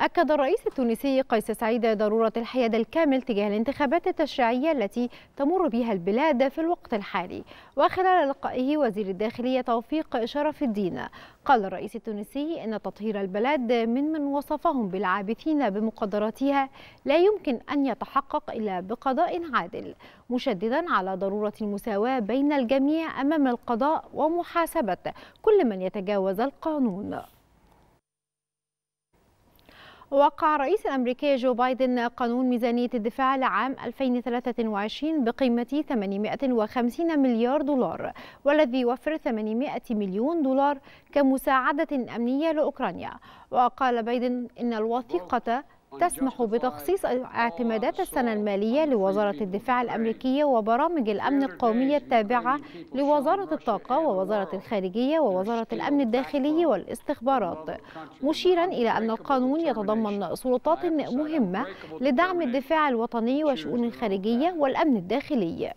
أكد الرئيس التونسي قيس سعيد ضرورة الحياد الكامل تجاه الانتخابات التشريعية التي تمر بها البلاد في الوقت الحالي وخلال لقائه وزير الداخلية توفيق شرف الدين قال الرئيس التونسي إن تطهير البلاد من من وصفهم بالعابثين بمقدراتها لا يمكن أن يتحقق إلا بقضاء عادل مشددا على ضرورة المساواة بين الجميع أمام القضاء ومحاسبة كل من يتجاوز القانون وقع الرئيس الأمريكي جو بايدن قانون ميزانية الدفاع لعام 2023 بقيمة 850 مليار دولار والذي يوفر 800 مليون دولار كمساعدة أمنية لأوكرانيا وقال بايدن إن الوثيقة تسمح بتخصيص اعتمادات السنة المالية لوزارة الدفاع الأمريكية وبرامج الأمن القومية التابعة لوزارة الطاقة ووزارة الخارجية ووزارة الأمن الداخلي والاستخبارات مشيرا إلى أن القانون يتضمن سلطات مهمة لدعم الدفاع الوطني وشؤون الخارجية والأمن الداخلي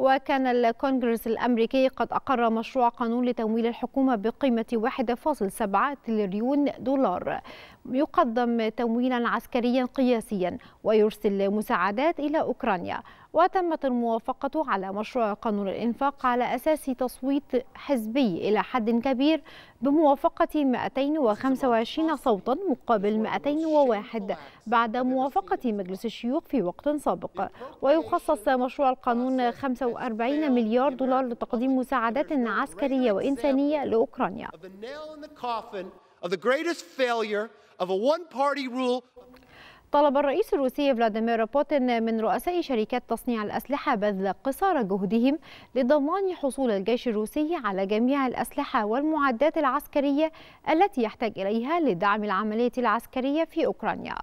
وكان الكونغرس الأمريكي قد أقر مشروع قانون لتمويل الحكومة بقيمة 1.7 تريليون دولار يقدم تمويلا عسكريا قياسيا ويرسل مساعدات إلى أوكرانيا وتمت الموافقة على مشروع قانون الإنفاق على أساس تصويت حزبي إلى حد كبير بموافقة 225 صوتا مقابل 201 بعد موافقة مجلس الشيوخ في وقت سابق ويخصص مشروع القانون 45 مليار دولار لتقديم مساعدات عسكرية وإنسانية لأوكرانيا طلب الرئيس الروسي فلاديمير بوتين من رؤساء شركات تصنيع الأسلحة بذل قصارى جهدهم لضمان حصول الجيش الروسي على جميع الأسلحة والمعدات العسكرية التي يحتاج إليها لدعم العملية العسكرية في أوكرانيا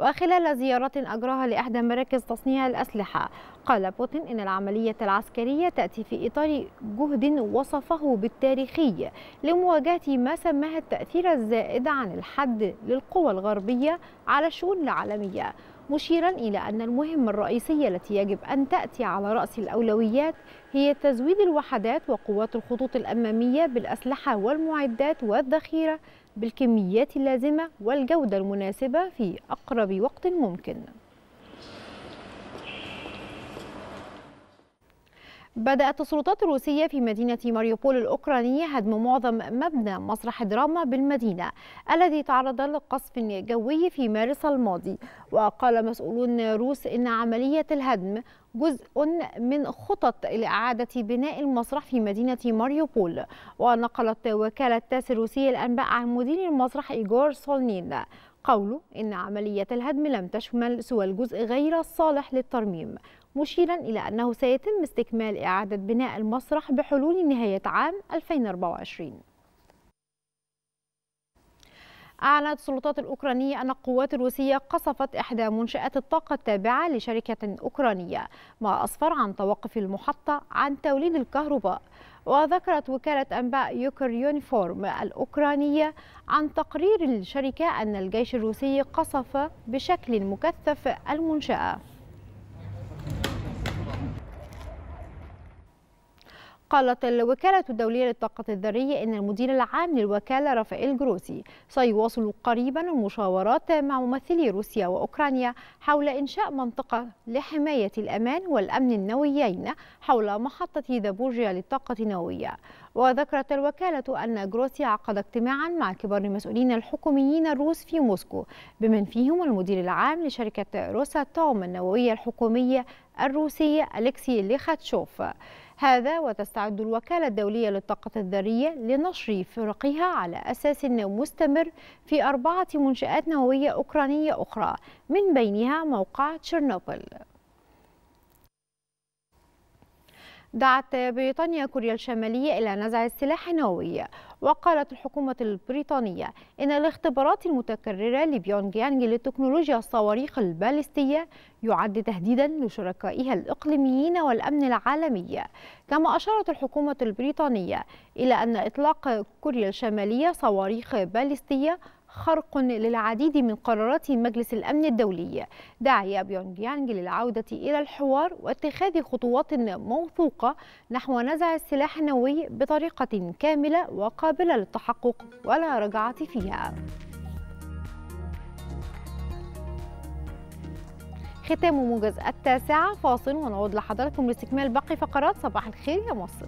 وخلال زيارة أجراها لإحدى مراكز تصنيع الأسلحة قال بوتين إن العملية العسكرية تأتي في إطار جهد وصفه بالتاريخي لمواجهة ما سماها التأثير الزائد عن الحد للقوى الغربية على الشؤون العالمية مشيرا إلى أن المهمة الرئيسية التي يجب أن تأتي على رأس الأولويات هي تزويد الوحدات وقوات الخطوط الأمامية بالأسلحة والمعدات والذخيرة بالكميات اللازمة والجودة المناسبة في أقرب وقت ممكن بدأت السلطات الروسية في مدينة ماريوبول الأوكرانية هدم معظم مبنى مسرح دراما بالمدينة الذي تعرض لقصف جوي في مارس الماضي وقال مسؤولون روس إن عملية الهدم جزء من خطط لإعادة بناء المسرح في مدينة ماريوبول ونقلت وكالة تاس الروسية الأنباء عن مدير المسرح إيجور سولنين قوله إن عملية الهدم لم تشمل سوى الجزء غير الصالح للترميم مشيرا إلى أنه سيتم استكمال إعادة بناء المسرح بحلول نهاية عام 2024 أعلنت السلطات الأوكرانية أن القوات الروسية قصفت إحدى منشآت الطاقة التابعة لشركة أوكرانية ما أسفر عن توقف المحطة عن توليد الكهرباء وذكرت وكالة أنباء يوكر يونيفورم الأوكرانية عن تقرير الشركة أن الجيش الروسي قصف بشكل مكثف المنشأة قالت الوكالة الدولية للطاقة الذرية إن المدير العام للوكالة رافائيل جروسي سيواصل قريبا المشاورات مع ممثلي روسيا وأوكرانيا حول إنشاء منطقة لحماية الأمان والأمن النوويين حول محطة ذابورجيا للطاقة النووية وذكرت الوكالة أن جروسي عقد اجتماعا مع كبار المسؤولين الحكوميين الروس في موسكو بمن فيهم المدير العام لشركة روسا توم النووية الحكومية الروسية أليكسي ليخاتشوف هذا وتستعد الوكالة الدولية للطاقة الذرية لنشر فرقها على أساس مستمر في أربعة منشآت نووية أوكرانية أخرى من بينها موقع تشيرنوبل دعت بريطانيا كوريا الشمالية إلى نزع السلاح النووي وقالت الحكومة البريطانية إن الاختبارات المتكررة لبيونج يانج لتكنولوجيا الصواريخ البالستية يعد تهديدا لشركائها الإقليميين والأمن العالمي كما أشارت الحكومة البريطانية إلى أن إطلاق كوريا الشمالية صواريخ بالستية خرق للعديد من قرارات مجلس الأمن الدولي داعي يانغ للعودة إلى الحوار واتخاذ خطوات موثوقة نحو نزع السلاح النووي بطريقة كاملة وقابلة للتحقق ولا رجعة فيها ختام موجز التاسعة فاصل ونعود لحضراتكم لاستكمال باقي فقرات صباح الخير يا مصر